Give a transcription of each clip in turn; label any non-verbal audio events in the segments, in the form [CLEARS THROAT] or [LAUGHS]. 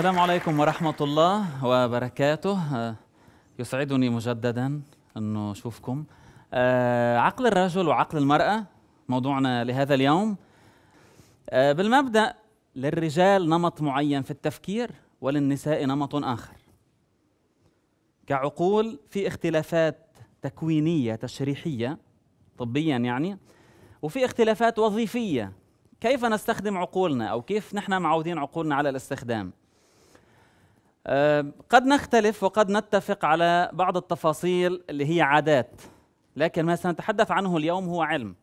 السلام عليكم ورحمة الله وبركاته آه، يسعدني مجددا أنه أشوفكم آه، عقل الرجل وعقل المرأة موضوعنا لهذا اليوم آه، بالمبدأ للرجال نمط معين في التفكير وللنساء نمط آخر كعقول في اختلافات تكوينية تشريحية طبيا يعني وفي اختلافات وظيفية كيف نستخدم عقولنا أو كيف نحن معودين عقولنا على الاستخدام آه، قد نختلف وقد نتفق على بعض التفاصيل اللي هي عادات لكن ما سنتحدث عنه اليوم هو علم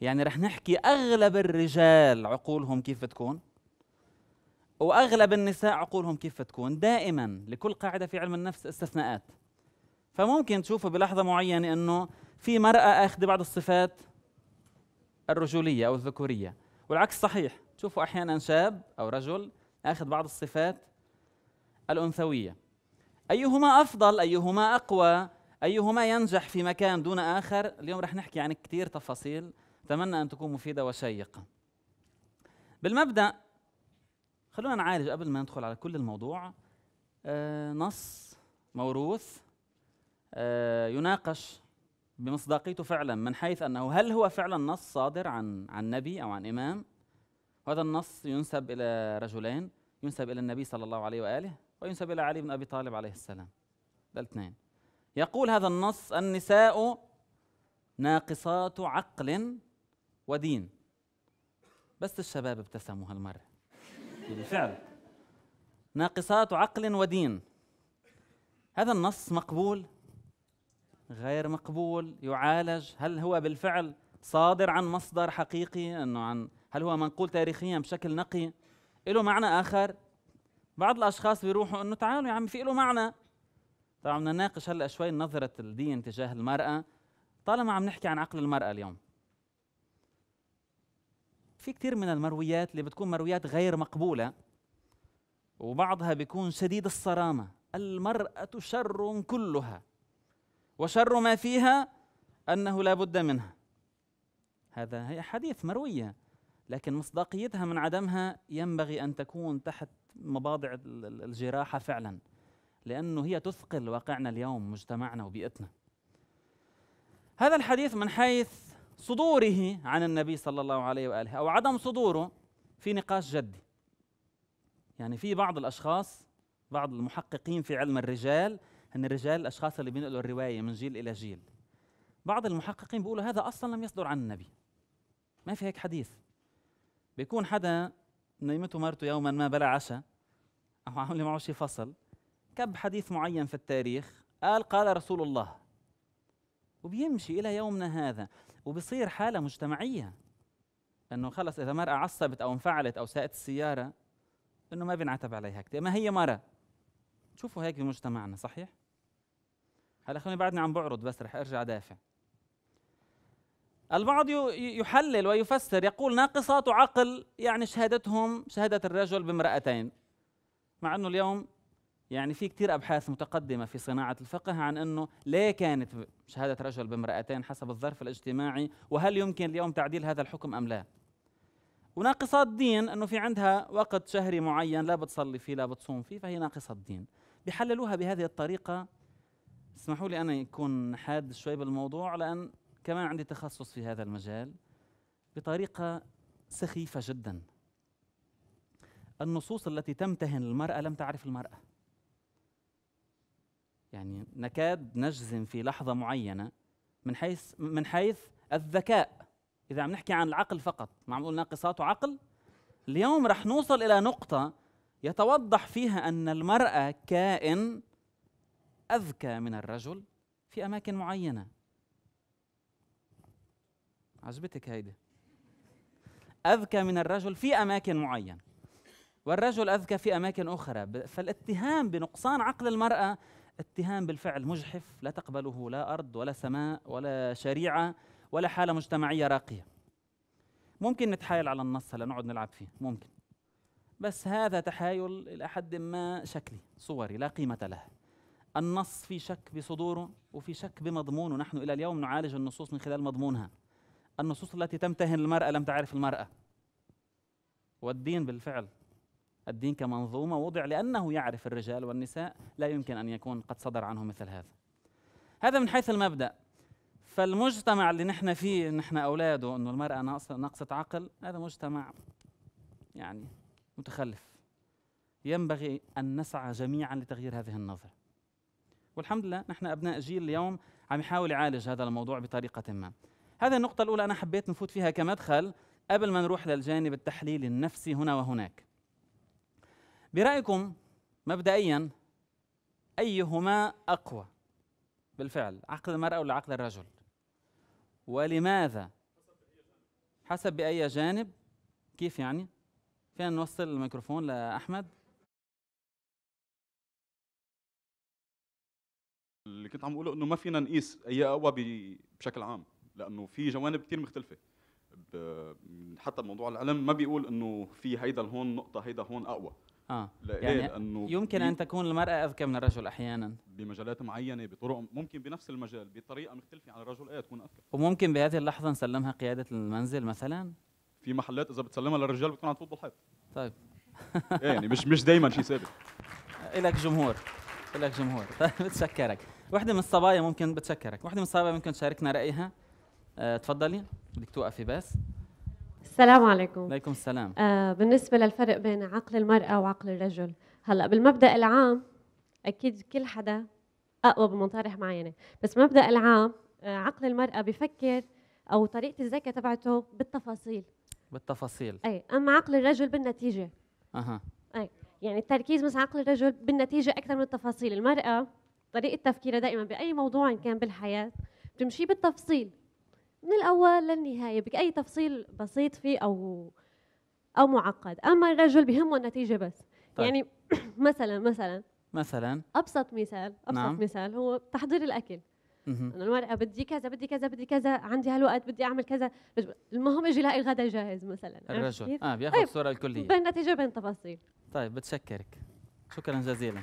يعني رح نحكي اغلب الرجال عقولهم كيف بتكون واغلب النساء عقولهم كيف بتكون دائما لكل قاعده في علم النفس استثناءات فممكن تشوفوا بلحظه معينه انه في مراه اخذه بعض الصفات الرجوليه او الذكوريه والعكس صحيح تشوفوا احيانا شاب او رجل اخذ بعض الصفات الأنثوية أيهما أفضل أيهما أقوى أيهما ينجح في مكان دون آخر اليوم رح نحكي عن كثير تفاصيل أتمنى أن تكون مفيدة وشيقة بالمبدأ خلونا نعالج قبل ما ندخل على كل الموضوع آه نص موروث آه يناقش بمصداقيته فعلا من حيث انه هل هو فعلا نص صادر عن عن نبي او عن امام؟ هذا النص ينسب الى رجلين، ينسب الى النبي صلى الله عليه واله وينسب إلى علي بن أبي طالب عليه السلام الاثنين يقول هذا النص النساء ناقصات عقل ودين بس الشباب ابتسموا هالمرة بالفعل ناقصات عقل ودين هذا النص مقبول غير مقبول يعالج هل هو بالفعل صادر عن مصدر حقيقي انه عن هل هو منقول تاريخيا بشكل نقي له معنى اخر بعض الاشخاص بيروحوا انه تعالوا يا عم في له معنى طبعا بدنا نناقش هلا شوي نظره الدين تجاه المراه طالما عم نحكي عن عقل المراه اليوم في كثير من المرويات اللي بتكون مرويات غير مقبوله وبعضها بيكون شديد الصرامه المراه شر كلها وشر ما فيها انه لا بد منها هذا هي حديث مرويه لكن مصداقيتها من عدمها ينبغي ان تكون تحت مباضع الجراحه فعلا لانه هي تثقل واقعنا اليوم مجتمعنا وبيئتنا هذا الحديث من حيث صدوره عن النبي صلى الله عليه واله او عدم صدوره في نقاش جدي يعني في بعض الاشخاص بعض المحققين في علم الرجال ان الرجال الاشخاص اللي بينقلوا الروايه من جيل الى جيل بعض المحققين بيقولوا هذا اصلا لم يصدر عن النبي ما في هيك حديث بيكون حدا نيمته مرته يوما ما بلا عشاء أو عامله معه شي فصل كب حديث معين في التاريخ قال قال رسول الله وبيمشي إلى يومنا هذا وبصير حالة مجتمعية أنه خلص إذا مرأة عصبت أو انفعلت أو ساءت السيارة أنه ما بينعتب عليها كثير ما هي مرأة شوفوا هيك بمجتمعنا صحيح؟ هلا خليني بعدني عم بعرض بس رح ارجع دافع البعض يحلل ويفسر يقول ناقصات عقل يعني شهادتهم شهادة الرجل بامرأتين مع أنه اليوم يعني في كثير أبحاث متقدمة في صناعة الفقه عن أنه ليه كانت شهادة رجل بامرأتين حسب الظرف الاجتماعي وهل يمكن اليوم تعديل هذا الحكم أم لا وناقصات دين أنه في عندها وقت شهري معين لا بتصلي فيه لا بتصوم فيه فهي ناقصة دين بحللوها بهذه الطريقة اسمحوا لي أنا يكون حاد شوي بالموضوع لأن كمان عندي تخصص في هذا المجال بطريقة سخيفة جدا النصوص التي تمتهن المرأة لم تعرف المرأة يعني نكاد نجزم في لحظة معينة من حيث من حيث الذكاء إذا عم نحكي عن العقل فقط ما عم نقول ناقصات عقل اليوم رح نوصل إلى نقطة يتوضح فيها أن المرأة كائن أذكى من الرجل في أماكن معينة عجبتك هيدي أذكى من الرجل في أماكن معينة والرجل أذكى في أماكن أخرى فالاتهام بنقصان عقل المرأة اتهام بالفعل مجحف لا تقبله لا أرض ولا سماء ولا شريعة ولا حالة مجتمعية راقية ممكن نتحايل على النص هلا نقعد نلعب فيه ممكن بس هذا تحايل إلى حد ما شكلي صوري لا قيمة له النص في شك بصدوره وفي شك بمضمونه نحن إلى اليوم نعالج النصوص من خلال مضمونها النصوص التي تمتهن المرأة لم تعرف المرأة والدين بالفعل الدين كمنظومة وضع لأنه يعرف الرجال والنساء لا يمكن أن يكون قد صدر عنه مثل هذا هذا من حيث المبدأ فالمجتمع اللي نحن فيه نحن أولاده أنه المرأة ناقصة عقل هذا مجتمع يعني متخلف ينبغي أن نسعى جميعا لتغيير هذه النظرة والحمد لله نحن أبناء جيل اليوم عم يحاول يعالج هذا الموضوع بطريقة ما هذه النقطة الأولى أنا حبيت نفوت فيها كمدخل قبل ما نروح للجانب التحليلي النفسي هنا وهناك برأيكم مبدئيا أيهما أقوى بالفعل عقل المرأة ولا عقل الرجل ولماذا حسب بأي جانب كيف يعني فينا نوصل الميكروفون لأحمد اللي كنت عم بقوله انه ما فينا نقيس اي اقوى بشكل عام لانه في جوانب كثير مختلفه حتى موضوع العلم ما بيقول انه في هيدا هون نقطه هيدا هون اقوى اه لا يعني لانه يمكن ان تكون المراه اذكى من الرجل احيانا بمجالات معينه بطرق ممكن بنفس المجال بطريقه مختلفه عن الرجل ايه تكون اذكى وممكن بهذه اللحظه نسلمها قياده المنزل مثلا في محلات اذا بتسلمها للرجال بتكون عم تفوت بالحيط طيب [LAUGHS] إيه، يعني مش مش دائما شيء ثابت الك جمهور الك جمهور [LAUGHS] طيب بتشكرك وحده من الصبايا ممكن بتشكرك وحده من الصبايا ممكن تشاركنا رايها آه، تفضلي بدك توقفي بس السلام عليكم عليكم السلام آه بالنسبه للفرق بين عقل المراه وعقل الرجل هلا بالمبدا العام اكيد كل حدا اقوى بمطارح معينه بس مبدا العام آه عقل المراه بفكر او طريقه الذكاء تبعته بالتفاصيل بالتفاصيل اي اما عقل الرجل بالنتيجه اها اي يعني التركيز مثلا عقل الرجل بالنتيجه اكثر من التفاصيل المراه طريقه تفكيرها دائما باي موضوع كان بالحياه تمشي بالتفصيل من الأول للنهاية بأي تفصيل بسيط فيه أو أو معقد أما الرجل بهمه النتيجة بس طيب. يعني [CLEARS THROAT] مثلا مثلا مثلا أبسط مثال أبسط نعم. مثال هو تحضير الأكل أنا المرأة بدي كذا بدي كذا بدي كذا عندي هالوقت بدي أعمل كذا المهم إجي لاقي الغداء جاهز مثلا الرجل آه بياخذ طيب. الصورة الكلية بين نتيجة بين تفاصيل طيب بتشكرك شكرا جزيلا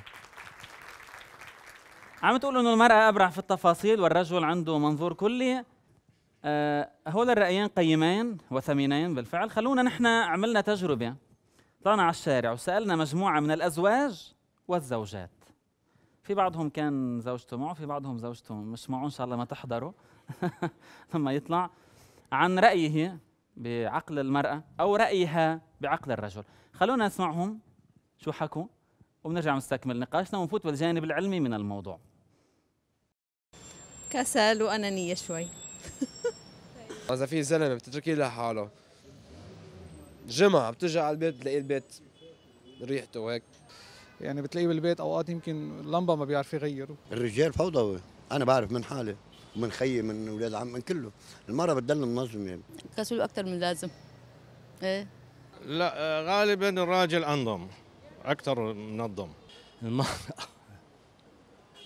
عم تقول انه المرأة أبرع في التفاصيل والرجل عنده منظور كلي هول آه، الرأيين قيمين وثمينين بالفعل خلونا نحن عملنا تجربة طلعنا على الشارع وسألنا مجموعة من الأزواج والزوجات في بعضهم كان زوجته معه في بعضهم زوجته مش معه إن شاء الله ما تحضروا [LAUGHS] لما يطلع عن رأيه بعقل المرأة أو رأيها بعقل الرجل خلونا نسمعهم شو حكوا وبنرجع نستكمل نقاشنا ونفوت بالجانب العلمي من الموضوع كسل وأنانية شوي اذا في زلمه بتتركيه لحاله جمعه بتجي على البيت بتلاقي البيت ريحته وهيك يعني بتلاقيه بالبيت اوقات يمكن اللمبه ما بيعرف يغيره الرجال فوضوي انا بعرف من حالي ومن خيي من اولاد عم من كله المره بتضل منظمه يعني. كسول اكثر من اللازم ايه لا آه، غالبا الراجل انظم اكثر منظم المره [LAUGHS]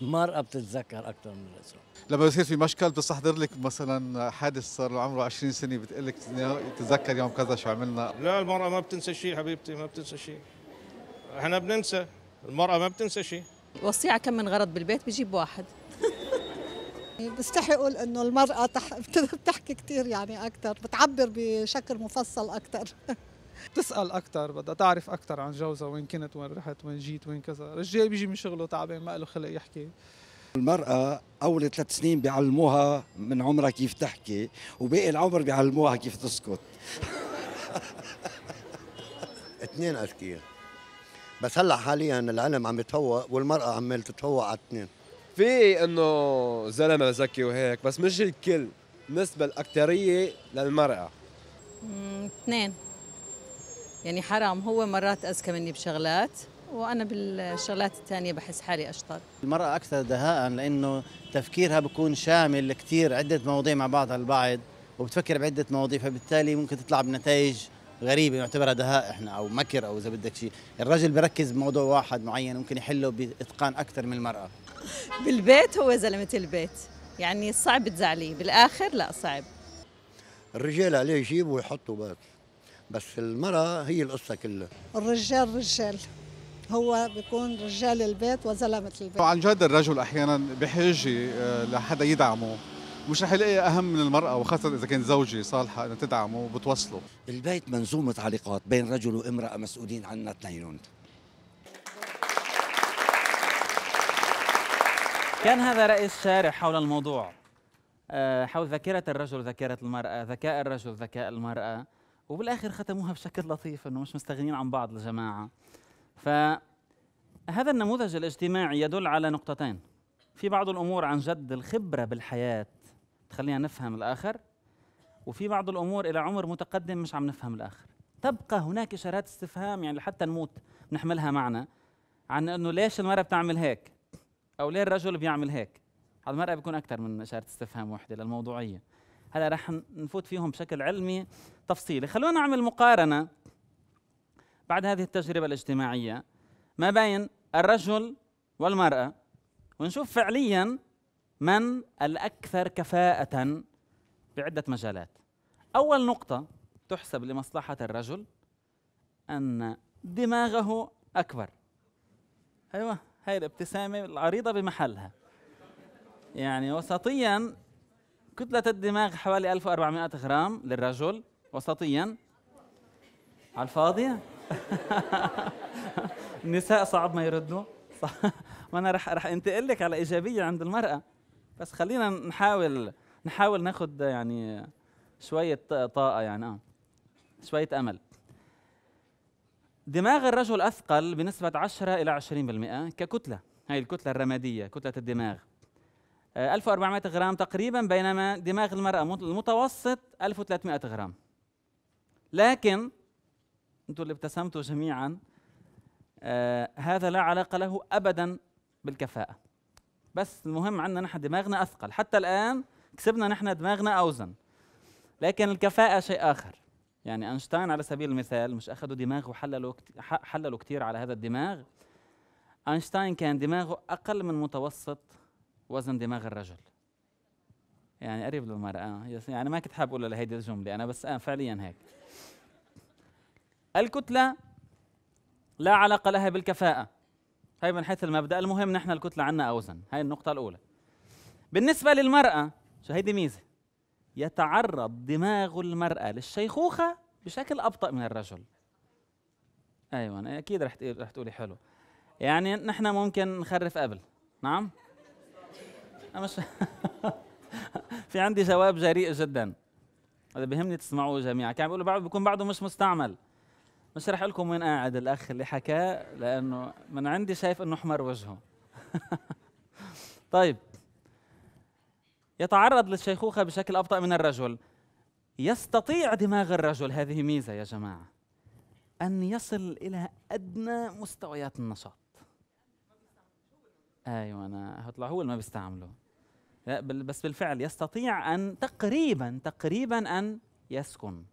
المرأة بتتذكر أكثر من الرجل لما بصير في مشكل بتستحضر لك مثلا حادث صار له عمره 20 سنة بتقول لك تتذكر يوم كذا شو عملنا لا المرأة ما بتنسى شيء حبيبتي ما بتنسى شيء احنا بننسى المرأة ما بتنسى شيء وصيعة كم من غرض بالبيت بجيب واحد [LAUGHS] بستحي اقول انه المراه [LAUGHS] بتحكي كثير يعني اكثر بتعبر بشكل مفصل اكثر [LAUGHS] تسال اكثر بدها تعرف اكثر عن جوزها وين كنت وين رحت وين جيت وين كذا رجال بيجي من شغله تعبان ما له خلق يحكي المرأة أول ثلاث سنين بيعلموها من عمرها كيف تحكي وباقي العمر بيعلموها كيف تسكت [LAUGHS] اثنين أذكياء بس هلا حاليا العلم عم يتفوق والمرأة عمال تتفوق على اثنين في انه زلمة ذكي وهيك بس مش الكل نسبة الأكثرية للمرأة اثنين يعني حرام هو مرات أذكى مني بشغلات وأنا بالشغلات الثانية بحس حالي أشطر المرأة أكثر دهاء لأنه تفكيرها بكون شامل كثير عدة مواضيع مع بعضها البعض وبتفكر بعدة مواضيع فبالتالي ممكن تطلع بنتائج غريبه نعتبرها دهاء احنا او مكر او اذا بدك شيء، الرجل بركز بموضوع واحد معين ممكن يحله باتقان اكثر من المراه. [LAUGHS] بالبيت هو زلمه البيت، يعني صعب تزعليه، بالاخر لا صعب. الرجال عليه يجيبوا ويحطوا بس. بس المرأة هي القصة كلها الرجال رجال هو بيكون رجال البيت وزلمة البيت وعن جد الرجل أحيانا بحاجة آه، لحدا يدعمه مش رح يلاقي اهم من المراه وخاصه اذا كان زوجي صالحه انها تدعمه وبتوصله البيت منظومه علاقات بين رجل وامراه مسؤولين عنا اثنينهم كان هذا راي الشارع حول الموضوع آه، حول ذاكره الرجل ذاكره المراه ذكاء الرجل ذكاء المراه وبالاخر ختموها بشكل لطيف انه مش مستغنيين عن بعض الجماعه فهذا النموذج الاجتماعي يدل على نقطتين في بعض الامور عن جد الخبره بالحياه تخلينا نفهم الاخر وفي بعض الامور الى عمر متقدم مش عم نفهم الاخر تبقى هناك اشارات استفهام يعني حتى نموت نحملها معنا عن انه ليش المراه بتعمل هيك او ليه الرجل بيعمل هيك على المراه بيكون اكثر من اشاره استفهام واحده للموضوعيه هلا رح نفوت فيهم بشكل علمي تفصيلي خلونا نعمل مقارنه بعد هذه التجربه الاجتماعيه ما بين الرجل والمراه ونشوف فعليا من الاكثر كفاءه بعده مجالات اول نقطه تحسب لمصلحه الرجل ان دماغه اكبر ايوه هاي الابتسامه العريضه بمحلها يعني وسطيا كتلة الدماغ حوالي 1400 غرام للرجل وسطيا على الفاضية [LAUGHS] النساء صعب ما يردوا صح ما انا رح رح انتقل لك على ايجابيه عند المراه بس خلينا نحاول نحاول ناخذ يعني شويه طاقه يعني اه شويه امل دماغ الرجل اثقل بنسبه 10 الى 20% ككتله هاي الكتله الرماديه كتله الدماغ 1400 غرام تقريبا بينما دماغ المرأة المتوسط 1300 غرام لكن انتم اللي ابتسمتوا جميعا آه، هذا لا علاقة له أبدا بالكفاءة بس المهم عندنا نحن دماغنا أثقل حتى الآن كسبنا نحن دماغنا أوزن لكن الكفاءة شيء آخر يعني أينشتاين على سبيل المثال مش أخذوا دماغه وحللوا حللوا كثير على هذا الدماغ أينشتاين كان دماغه أقل من متوسط وزن دماغ الرجل يعني قريب للمرأة آه، يعني ما كنت حاب أقول لها الجملة أنا بس أنا آه، فعليا هيك الكتلة لا علاقة لها بالكفاءة هاي من حيث المبدأ المهم نحن الكتلة عنا أوزن هاي النقطة الأولى بالنسبة للمرأة شو هيدي ميزة يتعرض دماغ المرأة للشيخوخة بشكل أبطأ من الرجل أيوة أكيد رح رح تقولي حلو يعني نحن ممكن نخرف قبل نعم مش [LAUGHS] في عندي جواب جريء جدا هذا بهمني تسمعوه جميعا كان بيقولوا بعض بيكون بعضه مش مستعمل مش رح لكم وين قاعد الاخ اللي حكاه لانه من عندي شايف انه احمر وجهه [LAUGHS] طيب يتعرض للشيخوخه بشكل ابطا من الرجل يستطيع دماغ الرجل هذه ميزه يا جماعه ان يصل الى ادنى مستويات النشاط ايوه انا هطلع هو اللي ما بيستعمله بس بالفعل يستطيع أن تقريبا تقريبا أن يسكن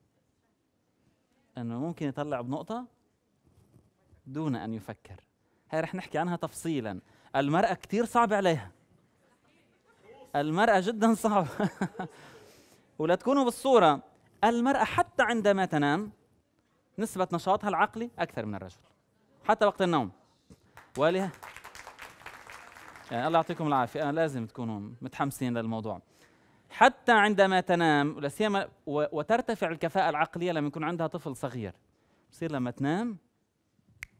أنه ممكن يطلع بنقطة دون أن يفكر هاي رح نحكي عنها تفصيلا المرأة كثير صعب عليها المرأة جدا صعب [LAUGHS] ولا تكونوا بالصورة المرأة حتى عندما تنام نسبة نشاطها العقلي أكثر من الرجل حتى وقت النوم ولها يعني الله يعطيكم العافيه آه، لازم تكونوا متحمسين للموضوع حتى عندما تنام ولا سيما وترتفع الكفاءه العقليه لما يكون عندها طفل صغير بصير لما تنام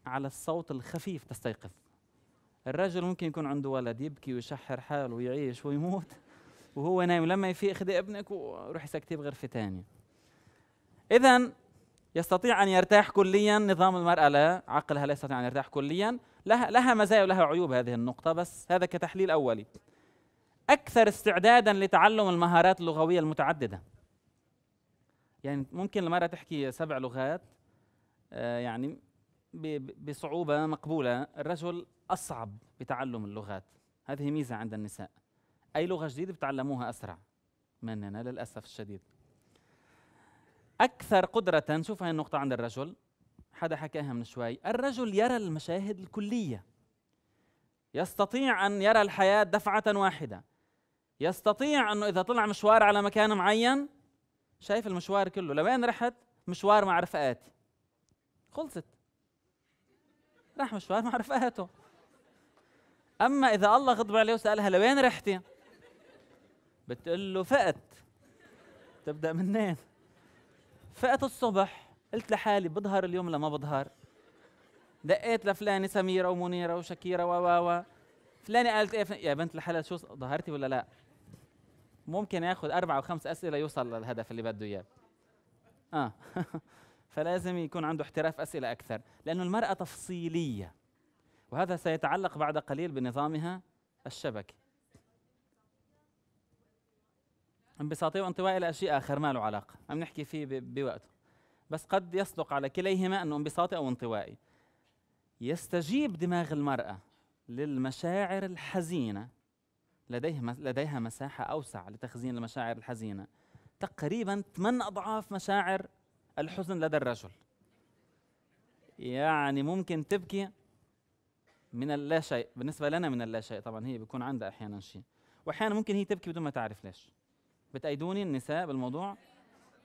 على الصوت الخفيف تستيقظ الرجل ممكن يكون عنده ولد يبكي ويشحر حاله ويعيش ويموت وهو نايم لما يفيق خذي ابنك وروحي سكتيه بغرفه ثانيه اذا يستطيع ان يرتاح كليا نظام المراه لا عقلها لا يستطيع ان يرتاح كليا لها لها مزايا ولها عيوب هذه النقطة بس هذا كتحليل أولي أكثر استعدادا لتعلم المهارات اللغوية المتعددة يعني ممكن المرأة تحكي سبع لغات آه، يعني بصعوبة مقبولة الرجل أصعب بتعلم اللغات هذه ميزة عند النساء أي لغة جديدة بتعلموها أسرع مننا للأسف الشديد أكثر قدرة شوف هاي النقطة عند الرجل حدا حكاها من شوي الرجل يرى المشاهد الكليه يستطيع ان يرى الحياه دفعه واحده يستطيع انه اذا طلع مشوار على مكان معين شايف المشوار كله لوين رحت مشوار مع رفقاتي خلصت راح مشوار مع رفقاته اما اذا الله غضب عليه وسالها لوين رحتي بتقول له فقت تبدا منين فقت الصبح قلت لحالي بظهر اليوم ولا ما بظهر دقيت لفلانه سميره ومنيره وشكيره و و و فلانه قالت ايه يا بنت الحلال شو ظهرتي ولا لا ممكن ياخذ اربع او خمس اسئله يوصل للهدف اللي بده اياه اه [LAUGHS] فلازم يكون عنده احتراف اسئله اكثر لانه المراه تفصيليه وهذا سيتعلق بعد قليل بنظامها الشبكي انبساطي وانطوائي لاشياء اخر ما له علاقه عم نحكي فيه بوقته بس قد يصدق على كليهما أنه انبساطي أو انطوائي يستجيب دماغ المرأة للمشاعر الحزينة لديه لديها مساحة أوسع لتخزين المشاعر الحزينة تقريبا ثمان أضعاف مشاعر الحزن لدى الرجل يعني ممكن تبكي من اللا شيء بالنسبة لنا من اللا شيء طبعا هي بيكون عندها أحيانا شيء وأحيانا ممكن هي تبكي بدون ما تعرف ليش بتأيدوني النساء بالموضوع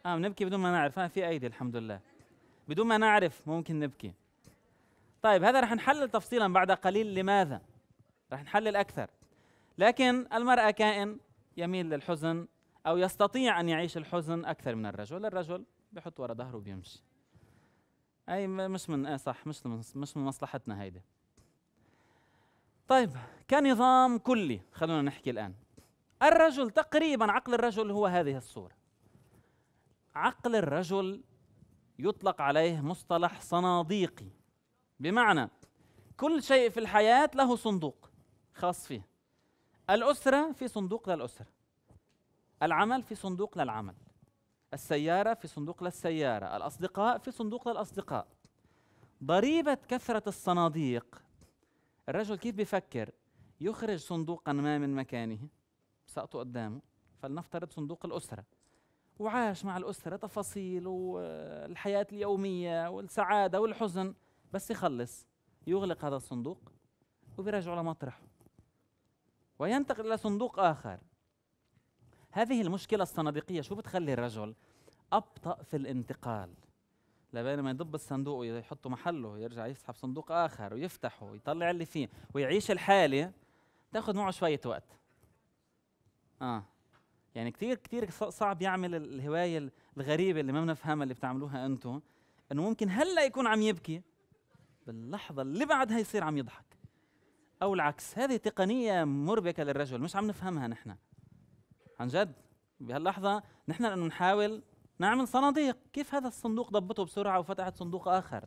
اه نبكي بدون ما نعرف آه في ايدي الحمد لله بدون ما نعرف ممكن نبكي طيب هذا رح نحلل تفصيلا بعد قليل لماذا رح نحلل اكثر لكن المرأة كائن يميل للحزن أو يستطيع أن يعيش الحزن أكثر من الرجل الرجل بحط وراء ظهره وبيمشي أي مش من آه صح مش من مش من مصلحتنا هيدي طيب كنظام كلي خلونا نحكي الآن الرجل تقريبا عقل الرجل هو هذه الصورة عقل الرجل يطلق عليه مصطلح صناديقي بمعنى كل شيء في الحياة له صندوق خاص فيه الأسرة في صندوق للأسرة العمل في صندوق للعمل السيارة في صندوق للسيارة الأصدقاء في صندوق للأصدقاء ضريبة كثرة الصناديق الرجل كيف بيفكر يخرج صندوقا ما من مكانه سقطه قدامه فلنفترض صندوق الأسرة وعاش مع الأسرة تفاصيل والحياة اليومية والسعادة والحزن بس يخلص يغلق هذا الصندوق وبيرجعه لمطرحه وينتقل إلى صندوق آخر هذه المشكلة الصناديقية شو بتخلي الرجل أبطأ في الانتقال لبين ما يضب الصندوق ويحطه محله ويرجع يسحب صندوق آخر ويفتحه ويطلع اللي فيه ويعيش الحالة تاخذ معه شوية وقت آه يعني كثير كثير صعب يعمل الهوايه الغريبه اللي ما بنفهمها اللي بتعملوها انتم انه ممكن هلا يكون عم يبكي باللحظه اللي بعدها يصير عم يضحك او العكس هذه تقنيه مربكه للرجل مش عم نفهمها نحن عن جد بهاللحظه نحن لانه نحاول نعمل صناديق كيف هذا الصندوق ضبطه بسرعه وفتحت صندوق اخر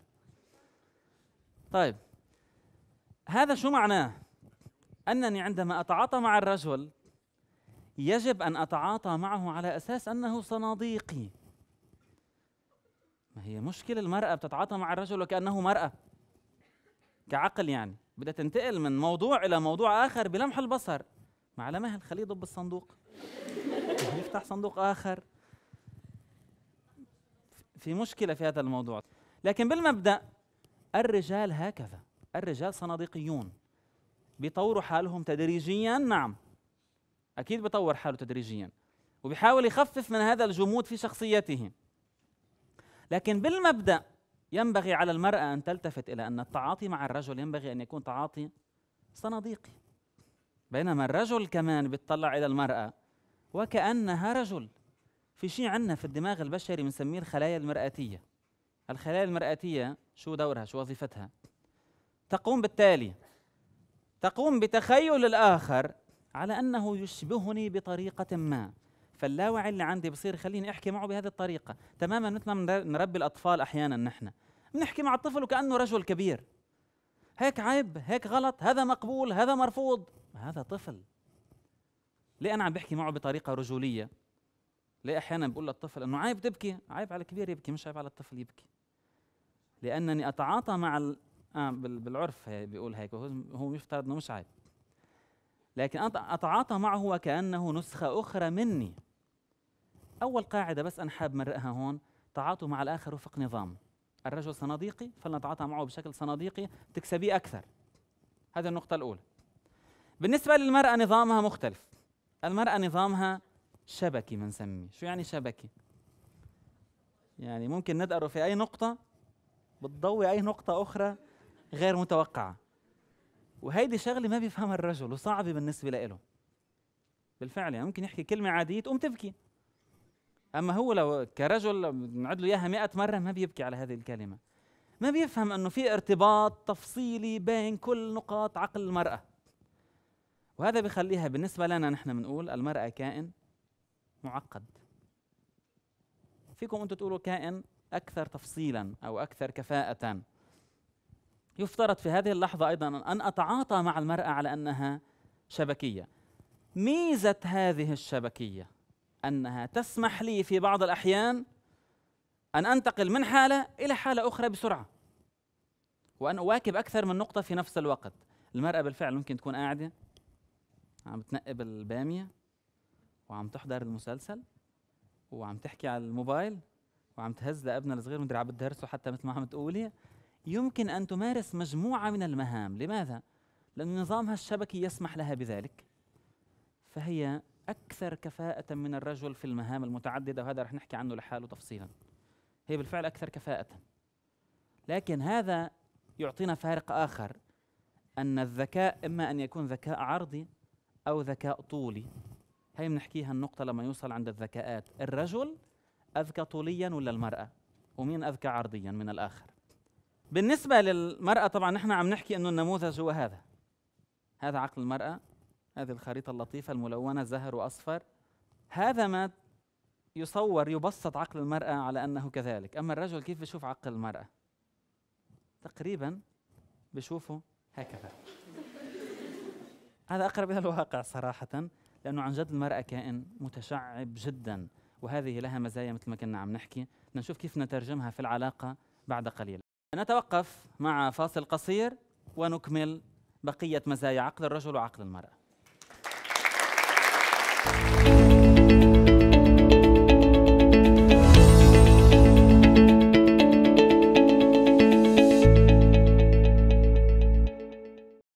طيب هذا شو معناه انني عندما اتعاطى مع الرجل يجب أن أتعاطى معه على أساس أنه صناديقي ما هي مشكلة المرأة بتتعاطى مع الرجل وكأنه مرأة كعقل يعني بدها تنتقل من موضوع إلى موضوع آخر بلمح البصر مع مهل خليه يضب الصندوق يفتح صندوق آخر في مشكلة في هذا الموضوع لكن بالمبدأ الرجال هكذا الرجال صناديقيون بيطوروا حالهم تدريجيا نعم اكيد بطور حاله تدريجيا وبيحاول يخفف من هذا الجمود في شخصيته لكن بالمبدا ينبغي على المراه ان تلتفت الى ان التعاطي مع الرجل ينبغي ان يكون تعاطي صناديقي بينما الرجل كمان بيطلع الى المراه وكانها رجل في شيء عندنا في الدماغ البشري بنسميه الخلايا المرآتية الخلايا المرآتية شو دورها شو وظيفتها تقوم بالتالي تقوم بتخيل الآخر على أنه يشبهني بطريقة ما فاللاوعي اللي عندي بصير خليني أحكي معه بهذه الطريقة تماما مثل ما نربي الأطفال أحيانا نحن بنحكي مع الطفل وكأنه رجل كبير هيك عيب هيك غلط هذا مقبول هذا مرفوض هذا طفل ليه أنا عم بحكي معه بطريقة رجولية ليه أحيانا بقول للطفل أنه عيب تبكي عيب على الكبير يبكي مش عيب على الطفل يبكي لأنني أتعاطى مع آه بالعرف هي بيقول هيك هو, هو يفترض أنه مش عيب لكن أتعاطى معه وكأنه نسخة أخرى مني أول قاعدة بس أنا حاب مرقها هون تعاطوا مع الآخر وفق نظام الرجل صناديقي فلنتعاطى معه بشكل صناديقي تكسبيه أكثر هذه النقطة الأولى بالنسبة للمرأة نظامها مختلف المرأة نظامها شبكي بنسميه شو يعني شبكي يعني ممكن ندقره في أي نقطة بتضوي أي نقطة أخرى غير متوقعة وهيدي شغله ما بيفهمها الرجل وصعبه بالنسبه له بالفعل يعني ممكن يحكي كلمه عاديه تقوم تبكي اما هو لو كرجل بنعد له اياها 100 مره ما بيبكي على هذه الكلمه ما بيفهم انه في ارتباط تفصيلي بين كل نقاط عقل المراه وهذا بخليها بالنسبه لنا نحن بنقول المراه كائن معقد فيكم انتم تقولوا كائن اكثر تفصيلا او اكثر كفاءه يفترض في هذه اللحظة أيضا أن أتعاطى مع المرأة على أنها شبكية ميزة هذه الشبكية أنها تسمح لي في بعض الأحيان أن أنتقل من حالة إلى حالة أخرى بسرعة وأن أواكب أكثر من نقطة في نفس الوقت المرأة بالفعل ممكن تكون قاعدة عم تنقب البامية وعم تحضر المسلسل وعم تحكي على الموبايل وعم تهز لابنها الصغير مدري عم بتدرسه حتى مثل ما عم تقولي يمكن أن تمارس مجموعة من المهام لماذا؟ لأن نظامها الشبكي يسمح لها بذلك فهي أكثر كفاءة من الرجل في المهام المتعددة وهذا رح نحكي عنه لحاله تفصيلا هي بالفعل أكثر كفاءة لكن هذا يعطينا فارق آخر أن الذكاء إما أن يكون ذكاء عرضي أو ذكاء طولي هي بنحكيها النقطة لما يوصل عند الذكاءات الرجل أذكى طوليا ولا المرأة ومين أذكى عرضيا من الآخر بالنسبة للمرأة طبعا نحن عم نحكي انه النموذج هو هذا هذا عقل المرأة هذه الخريطة اللطيفة الملونة زهر وأصفر هذا ما يصور يبسط عقل المرأة على أنه كذلك أما الرجل كيف بشوف عقل المرأة تقريبا بشوفه هكذا هذا أقرب إلى الواقع صراحة لأنه عن جد المرأة كائن متشعب جدا وهذه لها مزايا مثل ما كنا عم نحكي نشوف كيف نترجمها في العلاقة بعد قليل نتوقف مع فاصل قصير ونكمل بقية مزايا عقل الرجل وعقل المرأة